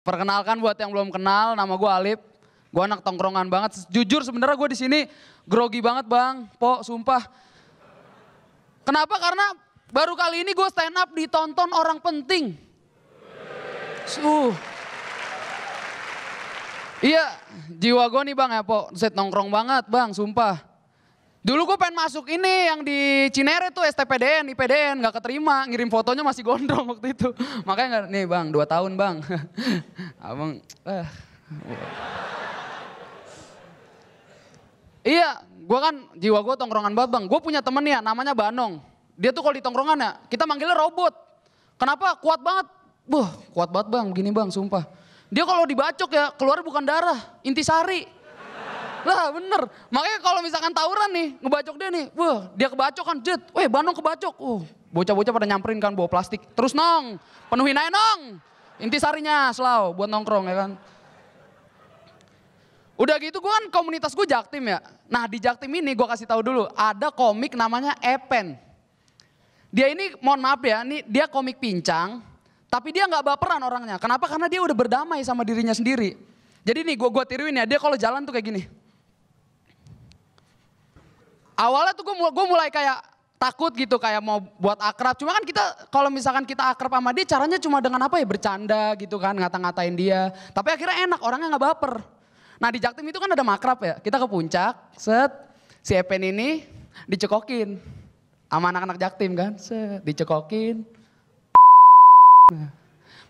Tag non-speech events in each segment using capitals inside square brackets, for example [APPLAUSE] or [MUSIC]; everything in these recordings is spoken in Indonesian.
Perkenalkan buat yang belum kenal, nama gue Alip. Gue anak tongkrongan banget. Jujur sebenarnya gue di sini grogi banget bang, po, sumpah. Kenapa? Karena baru kali ini gue stand up ditonton orang penting. Uh. Iya, jiwa gue nih bang ya po, set nongkrong banget bang, sumpah. Dulu gue pengen masuk ini yang di Cinere tuh STPDN, IPDN, gak keterima. Ngirim fotonya masih gondrong waktu itu. [LAUGHS] Makanya gak, nih bang, dua tahun bang. [LAUGHS] Abang, eh. iya, gue kan jiwa gue tongkrongan banget bang. Gue punya temen ya, namanya Banong. Dia tuh kalau di tongkrongan ya, kita manggilnya robot. Kenapa? Kuat banget. Buh, kuat banget bang, begini bang, sumpah. Dia kalau dibacok ya, keluar bukan darah, intisari. Lah bener. Makanya kalau misalkan tawuran nih, ngebacok dia nih. Wah, dia kebacok kan, jet. Weh, Bandung kebacok. Uh, bocah-bocah pada nyamperin kan bawa plastik. Terus nong, penuhin aja nong. Intisarinya selau buat nongkrong ya kan. Udah gitu gue kan komunitas gue Jaktim ya. Nah di Jaktim ini gue kasih tahu dulu, ada komik namanya Epen. Dia ini mohon maaf ya, nih dia komik pincang, tapi dia nggak baperan orangnya. Kenapa? Karena dia udah berdamai sama dirinya sendiri. Jadi nih gue gua tiruin ya, dia kalau jalan tuh kayak gini awalnya tuh gue gue mulai kayak takut gitu kayak mau buat akrab. Cuma kan kita kalau misalkan kita akrab sama dia caranya cuma dengan apa ya bercanda gitu kan ngata-ngatain dia. Tapi akhirnya enak orangnya nggak baper. Nah di Jaktim itu kan ada makrab ya. Kita ke puncak, set si Epen ini dicekokin sama anak-anak Jaktim kan, set dicekokin.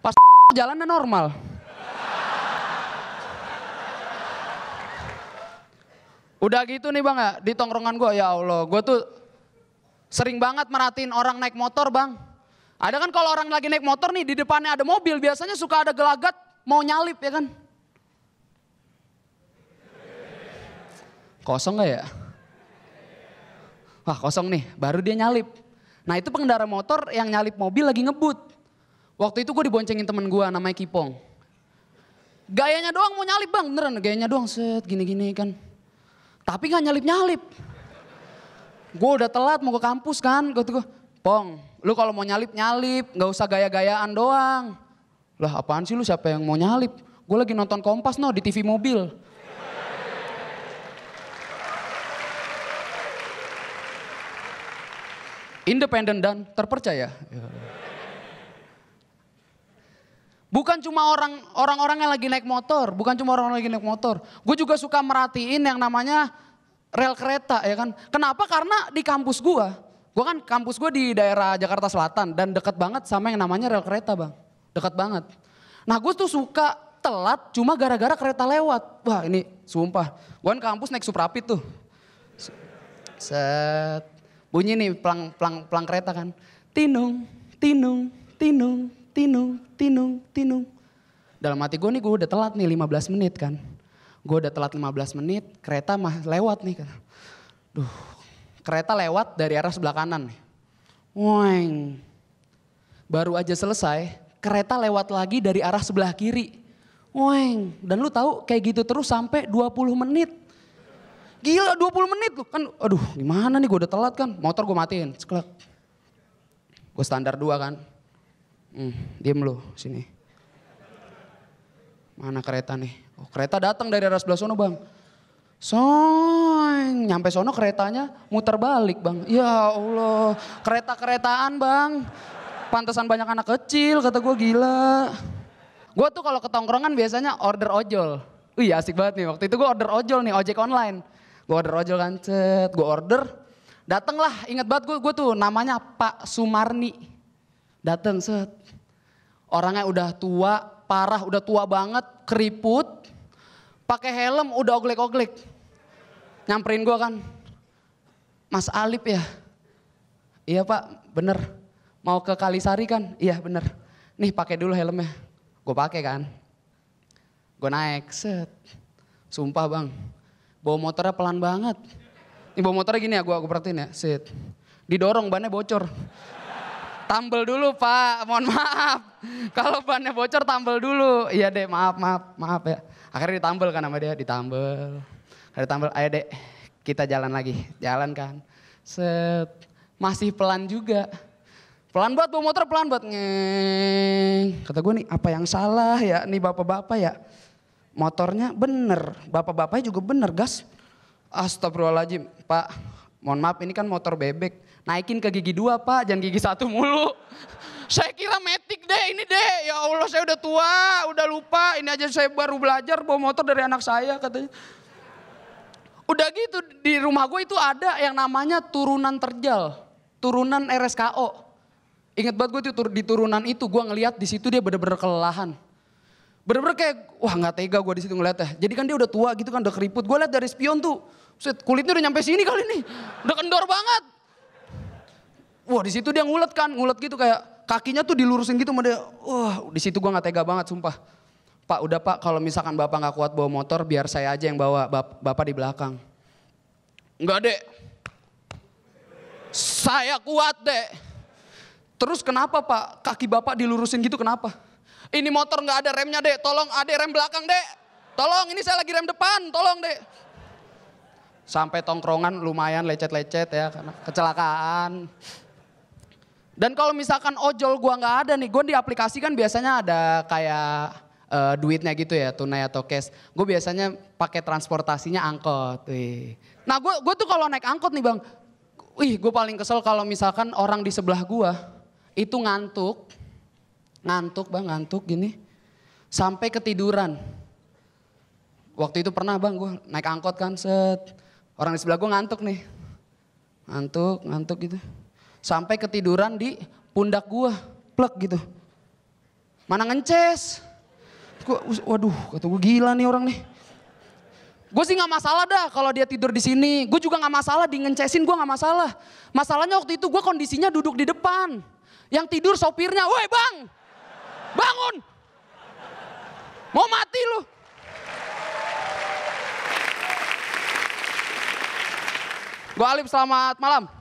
Pas [LAUGHS] jalannya normal. Udah gitu nih bang ya, di tongkrongan gue ya Allah, gue tuh sering banget merhatiin orang naik motor bang. Ada kan kalau orang lagi naik motor nih, di depannya ada mobil, biasanya suka ada gelagat mau nyalip ya kan. Kosong gak ya? Wah kosong nih, baru dia nyalip. Nah itu pengendara motor yang nyalip mobil lagi ngebut. Waktu itu gue diboncengin temen gue namanya Kipong. Gayanya doang mau nyalip bang, beneran gayanya doang set gini-gini kan tapi nggak nyalip-nyalip. Gue udah telat mau ke kampus kan. Gue tuh, Pong, lu kalau mau nyalip nyalip, nggak usah gaya-gayaan doang. Lah apaan sih lu siapa yang mau nyalip? Gue lagi nonton Kompas no di TV mobil. Independen dan terpercaya. Yeah. Bukan cuma orang orang-orang yang lagi naik motor, bukan cuma orang, -orang yang lagi naik motor. Gue juga suka merhatiin yang namanya rel kereta ya kan. Kenapa? Karena di kampus gue, gue kan kampus gue di daerah Jakarta Selatan dan dekat banget sama yang namanya rel kereta bang. Dekat banget. Nah gue tuh suka telat cuma gara-gara kereta lewat. Wah ini sumpah, gue kan kampus naik Suprapit tuh. Set, bunyi nih pelang, pelang, pelang kereta kan. Tinung, tinung, tinung, tinung, tinung, tinung. Dalam hati gue nih gue udah telat nih 15 menit kan. Gue udah telat 15 menit, kereta mah lewat nih. Kan. Duh, kereta lewat dari arah sebelah kanan nih. Weng. Baru aja selesai, kereta lewat lagi dari arah sebelah kiri. Weng. Dan lu tahu kayak gitu terus sampai 20 menit. Gila 20 menit lu kan aduh gimana nih gue udah telat kan motor gue matiin Gue standar dua kan Hmm, diem lu sini. Mana kereta nih? Oh, kereta datang dari arah sebelah sono bang. Soeng, nyampe sono keretanya muter balik bang. Ya Allah, kereta-keretaan bang. Pantesan banyak anak kecil, kata gue gila. Gue tuh kalau ketongkrongan biasanya order ojol. Iya asik banget nih, waktu itu gue order ojol nih, ojek online. Gue order ojol kan, gue order. Datanglah, ingat banget gue, gue tuh namanya Pak Sumarni. Datang set. Orangnya udah tua, parah, udah tua banget, keriput. Pakai helm udah oglek-oglek. Nyamperin gue kan. Mas Alip ya? Iya pak, bener. Mau ke Kalisari kan? Iya bener. Nih pakai dulu helmnya. Gue pakai kan. Gue naik, set. Sumpah bang, bawa motornya pelan banget. Ini bawa motornya gini ya, gue perhatiin ya, set. Didorong bannya bocor. Tambel dulu Pak, mohon maaf. [LAUGHS] Kalau bannya bocor tambel dulu. Iya dek, maaf, maaf, maaf ya. Akhirnya ditambel kan sama dia, ditambel. Akhirnya ditambel, ayo dek kita jalan lagi. Jalan kan. Set, masih pelan juga. Pelan buat bawa motor, pelan banget. nge, Kata gue nih, apa yang salah ya? Nih bapak-bapak ya. Motornya bener, bapak-bapaknya juga bener gas. Astagfirullahaladzim, Pak mohon maaf ini kan motor bebek naikin ke gigi dua pak, jangan gigi satu mulu. saya kira metik deh ini deh, ya Allah saya udah tua, udah lupa, ini aja saya baru belajar bawa motor dari anak saya katanya. Udah gitu di rumah gue itu ada yang namanya turunan terjal, turunan RSKO. Ingat banget gue tuh di turunan itu gue ngeliat di situ dia bener-bener kelelahan. Bener-bener kayak wah nggak tega gue di situ ngeliatnya. Jadi kan dia udah tua gitu kan udah keriput. Gue liat dari spion tuh, kulitnya udah nyampe sini kali nih, udah kendor banget. Wah di situ dia ngulet kan, ngulet gitu kayak kakinya tuh dilurusin gitu sama dia. Wah di situ gue nggak tega banget sumpah. Pak udah pak kalau misalkan bapak nggak kuat bawa motor biar saya aja yang bawa bap bapak di belakang. Enggak dek. Saya kuat dek. Terus kenapa pak kaki bapak dilurusin gitu kenapa? Ini motor nggak ada remnya dek, tolong ada ah, rem belakang dek. Tolong ini saya lagi rem depan, tolong dek. Sampai tongkrongan lumayan lecet-lecet ya karena kecelakaan. Dan kalau misalkan ojol gue nggak ada nih, gue di aplikasi kan biasanya ada kayak uh, duitnya gitu ya, tunai atau cash. Gue biasanya pakai transportasinya angkot. Wih. Nah, gue gue tuh kalau naik angkot nih, Bang. Wih, gue paling kesel kalau misalkan orang di sebelah gue itu ngantuk. Ngantuk, Bang, ngantuk gini. Sampai ketiduran. Waktu itu pernah, Bang, gue naik angkot kan, set. Orang di sebelah gue ngantuk nih. Ngantuk, ngantuk gitu. Sampai ketiduran di pundak gua, plek gitu. Mana ngences? Gua, waduh, kata gue gila nih orang nih. Gue sih nggak masalah dah kalau dia tidur di sini. Gue juga nggak masalah di ngencesin gue nggak masalah. Masalahnya waktu itu gue kondisinya duduk di depan. Yang tidur sopirnya, woi bang, bangun. Mau mati lu. Gue Alif, selamat malam.